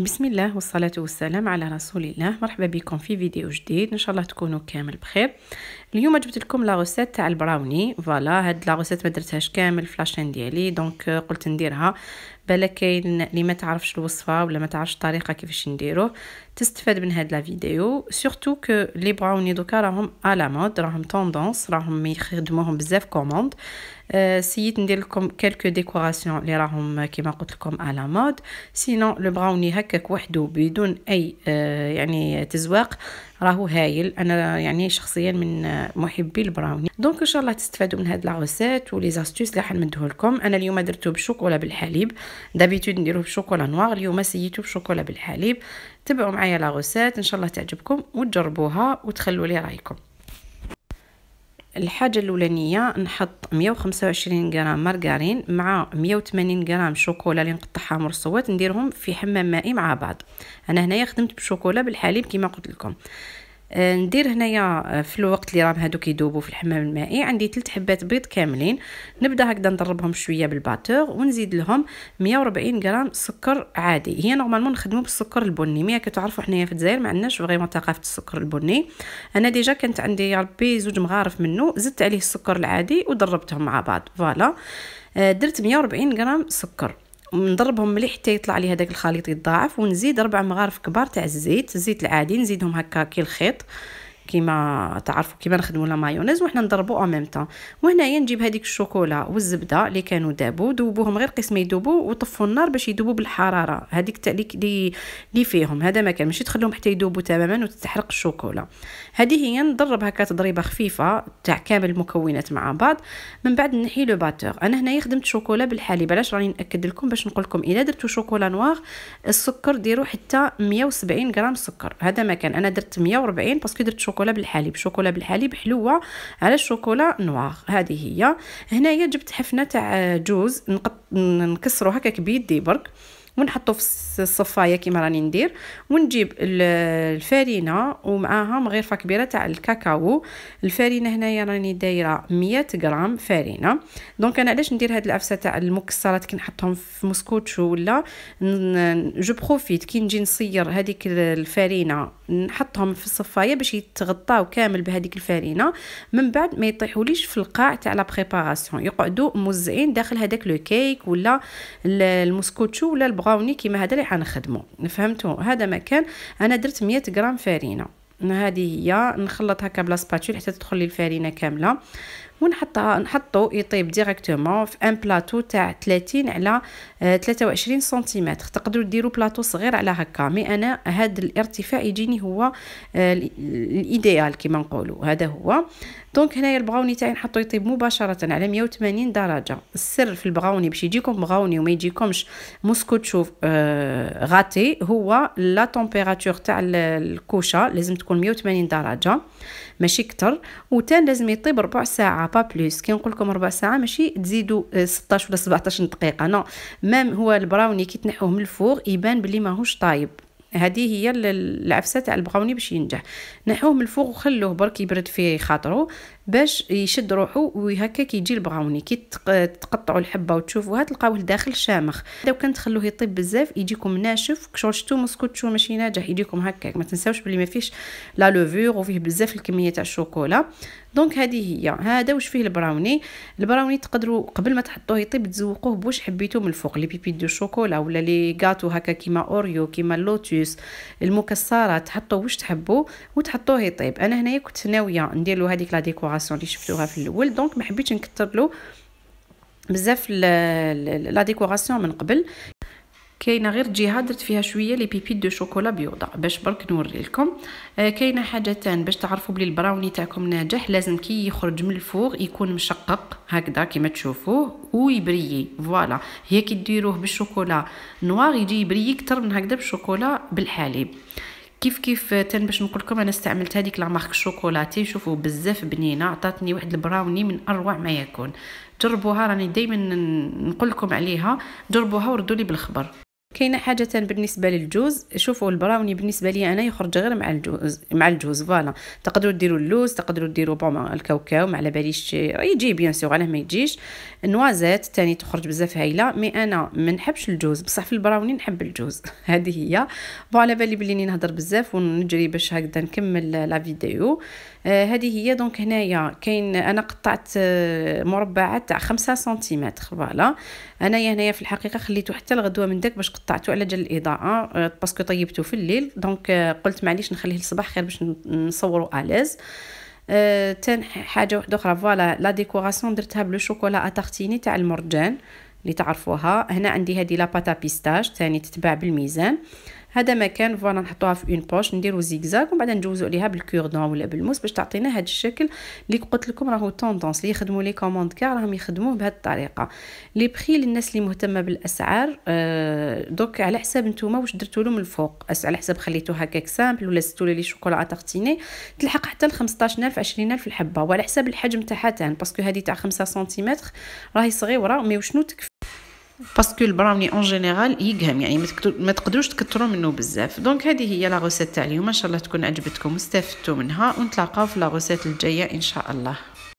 بسم الله والصلاة والسلام على رسول الله مرحبا بكم في فيديو جديد إن شاء الله تكونوا كامل بخير اليوم جبت لكم لا روسيت تاع البراوني فوالا هاد لا روسيت ما درتهاش كامل في لاشين ديالي دونك قلت نديرها بلا كاين اللي ما تعرفش الوصفه ولا ما تعرفش الطريقه كيفاش نديروه تستفاد من هاد لا فيديو سورتو كو لي براوني دوكا راهم لا مود راهم طوندونس راهم يخدموهم بزاف كوموند أه، سييت ندير لكم كالكو ديكوراسيون اللي راهم كيما قلت لكم لا مود سينو لو براوني هكاك وحده بدون اي أه، يعني تزواق راهو هايل انا يعني شخصيا من محبي البراوني دونك ان شاء الله تستفادوا من هاد لا غوسيت ولي زاستوس اللي حنمدوه لكم انا اليوم درتو بشوكولا بالحليب دابيتود نديروه بشوكولا نوار اليوم سيتو بشوكولا بالحليب تبعوا معايا لا غوسيت ان شاء الله تعجبكم وتجربوها وتخلوا لي رايكم الحاجه الاولانيه نحط 125 غرام مارغرين مع 180 غرام شوكولا اللي نقطعها مرصوات نديرهم في حمام مائي مع بعض انا هنايا خدمت بشوكولا بالحليب كما قلت لكم آه، ندير هنايا آه، في الوقت اللي راهم هادو يذوبوا في الحمام المائي عندي 3 حبات بيض كاملين نبدا هكذا نضربهم شويه بالباتور ونزيد لهم 140 غرام سكر عادي هي نورمالمون نخدموا بالسكر البني مي كتعرفوا حنايا في الجزائر ما عندناش فريمون ثقافه السكر البني انا ديجا كانت عندي يا ربي زوج مغارف منه زدت عليه السكر العادي ودربتهم مع بعض فوالا آه، درت 140 غرام سكر ونضربهم ملي حتى يطلع لي هذاك الخليط يتضاعف ونزيد ربع مغارف كبار تاع الزيت الزيت العادي نزيدهم هكا كي الخيط كيما تعرفوا كيما نخدموا لا مايونيز وحنا نضربوا ميم طون وهنايا نجيب هذيك الشوكولا والزبده اللي كانوا دابو دوبوهم غير قسم يذوبوا وطفوا النار باش يذوبوا بالحراره هذيك اللي اللي فيهم هذا ما كان ماشي تخليهم حتى يذوبوا تماما وتتحرق الشوكولا هذه هي نضرب هكا تضريبه خفيفه تاع كامل المكونات مع بعض من بعد نحي لو باتور انا هنايا خدمت شوكولا بالحليب علاش راني ناكد لكم باش نقول لكم الا درتو شوكولا نوار السكر ديروا حتى 170 غرام سكر هذا ما كان انا درت 140 باسكو درت شوكولا شوكولا بالحليب شوكولا بالحليب حلوه على الشوكولا نوار هذه هي هنايا جبت حفنه تاع جوز نقط نكسرو هكاك بيدي برك ونحطو في الصفايه كيما راني ندير ونجيب الفرينه ومعاها مغرفه كبيره تاع الكاكاو الفرينه هنايا راني دايره 100 غرام فرينه دونك انا علاش ندير هاد العفسه تاع المكسرات كي نحطهم في موسكوتشو ولا جو بروفيت كي نجي نصير هذيك الفرينه نحطهم في الصفايه باش يتغطاو كامل بهذيك الفرينه من بعد ما يطيحوليش في القاع تاع لا بريباراسيون يقعدوا موزعين داخل هذاك لو كيك ولا الموسكوتشو ولا البرو بغاوني كيما هذا اللي حنخدمو فهمتو هذا مكان انا درت 100 غرام فرينه هذه هي نخلط هكا بلا سباتول حتى تدخل لي الفرينه كامله ونحطها نحطو يطيب ديريكتومون في ان بلاطو تاع 30 على 23 آه، سنتيمتر تقدروا ديروا بلاطو صغير على هكا مي انا هذا الارتفاع يجيني هو آه، الايديال كيما نقولوا هذا هو دونك هنايا البغاوني تاعي نحطو يطيب مباشره على 180 درجه السر في البغاوني باش يجيكم بغاوني وما يجيكمش موسكوتشو آه، غاتي هو لا تمبيراتور تاع الكوشه لازم تكون 180 درجه ماشي كتر وتان لازم يطيب ربع ساعه با بلوس كي نقول لكم ربع ساعه ماشي تزيدوا آه، 16 ولا 17 دقيقه نو مام هو البراوني كي تنحوه من الفوق يبان بلي ماهوش طايب هذه هي العفسه تاع البغاوني باش ينجح نحوه من الفوق وخلوه برك يبرد في خاطرو باش يشد روحو وهكا كيجي البغاوني كي تقطعوا الحبه وتشوفوها تلقاوه لداخل شامخ لو كان تخلوه يطيب بزاف يجيكم ناشف شرشتو مسكوتشو ماشي ناجح يجيكم هكاك ما تنساوش بلي ما فيهش لا لوفور وفيه بزاف الكميه تاع الشوكولا دونك هذه هي هذا واش فيه البراوني البراوني تقدروا قبل ما تحطوه يطيب تزوقوه بواش حبيتو من الفوق لي بيبي دو شوكولا ولا لي غاتو هكا كيما اوريو كيما لوتو الجوس المكسرات تحطوا واش تحبوا وتحطوه يطيب انا هنايا كنت ناويه ندير له هذيك لا ديكوراسيون اللي شفتوها في الاول دونك ما حبيتش نكثر له بزاف لا ديكوراسيون من قبل كاينه غير جهه درت فيها شويه لي بيبيت دو شوكولا بيوضه باش برك نوري لكم آه كاينه حاجه تان باش تعرفوا بلي البراوني تاعكم ناجح لازم كي يخرج من الفوق يكون مشقق هكذا كما تشوفوه ويبريي فوالا هي كي ديروه بالشوكولا نوار يجي يبري اكثر من هكذا بالشوكولا بالحليب كيف كيف تن باش نقول لكم انا استعملت هذيك لا مارك شوكولاتي شوفوا بزاف بنينه عطاتني واحد البراوني من اروع ما يكون جربوها راني دائما نقول لكم عليها جربوها وردوا لي بالخبر كاينه حاجه بالنسبه للجوز شوفوا البراوني بالنسبه لي انا يخرج غير مع الجوز مع الجوز فوالا تقدروا ديروا اللوز تقدروا ديروا بون الكاوكاو ما على باليش يجي بيان سور علاه ما يجيش النوازات تاني تخرج بزاف هايله مي انا ما نحبش الجوز بصح في البراوني نحب الجوز هذه هي بون بالي بلي نهضر بزاف ونجري باش هكذا نكمل لا فيديو آه، هذه هي دونك هنايا كاين انا قطعت آه، مربعات تاع 5 سنتيمتر فوالا انايا هنايا في الحقيقه خليته حتى الغدوه من داك باش قطعته على جال الاضاءه آه، باسكو طيبته في الليل دونك قلت معليش نخليه للصباح خير باش نصورو اليز تان حاجه واحده اخرى فوالا لا ديكوراسيون درتها بلو شوكولا اتارتيني تاع المرجان اللي تعرفوها هنا عندي هذه باتا بيستاج تاني تتباع بالميزان هذا مكان فوالا نحطوها في اون بوش نديرو زيكزاك ومن بعد ندوزو عليها بالكوردون ولا بالموس باش تعطينا هذا الشكل اللي قلت لكم راهو طوندونس اللي يخدموا لي كوموند كاع راهم يخدموه بهذه الطريقه لي بري للناس اللي مهتمه بالاسعار أه دوك على حساب نتوما واش درتو لهم الفوق على حساب خليتو هكاك سامبل ولا ستو لي شوكولا تارتيني تلحق حتى ل 15000 20000 الحبه وعلى حساب الحجم تاعها تاع باسكو هذه تاع 5 سنتيمتر راهي صغيره مي وشنو تكفي باسكو البراوني اون جينيرال يقهم يعني ما تقدروش تكثروا منه بزاف دونك هذه هي لا غوسيت تاع اليوم ان شاء الله تكون عجبتكم واستفدتوا منها ونتلاقاو في لا الجايه ان شاء الله